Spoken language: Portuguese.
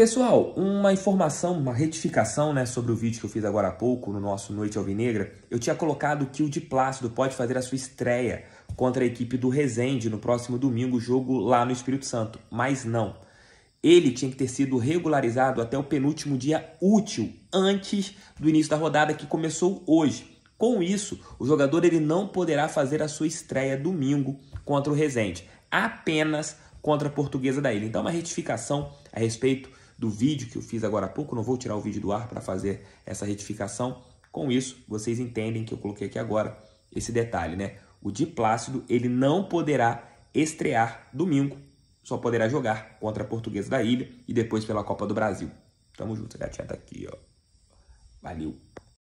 Pessoal, uma informação, uma retificação né, sobre o vídeo que eu fiz agora há pouco no nosso Noite Alvinegra. Eu tinha colocado que o de Plácido pode fazer a sua estreia contra a equipe do Resende no próximo domingo, jogo lá no Espírito Santo, mas não. Ele tinha que ter sido regularizado até o penúltimo dia útil, antes do início da rodada que começou hoje. Com isso, o jogador ele não poderá fazer a sua estreia domingo contra o Resende, apenas contra a Portuguesa da Ilha. Então, uma retificação a respeito do vídeo que eu fiz agora há pouco. Não vou tirar o vídeo do ar para fazer essa retificação. Com isso, vocês entendem que eu coloquei aqui agora esse detalhe, né? O Di Plácido, ele não poderá estrear domingo, só poderá jogar contra a Portuguesa da Ilha e depois pela Copa do Brasil. Tamo junto, a gatinha tá aqui, ó. Valeu.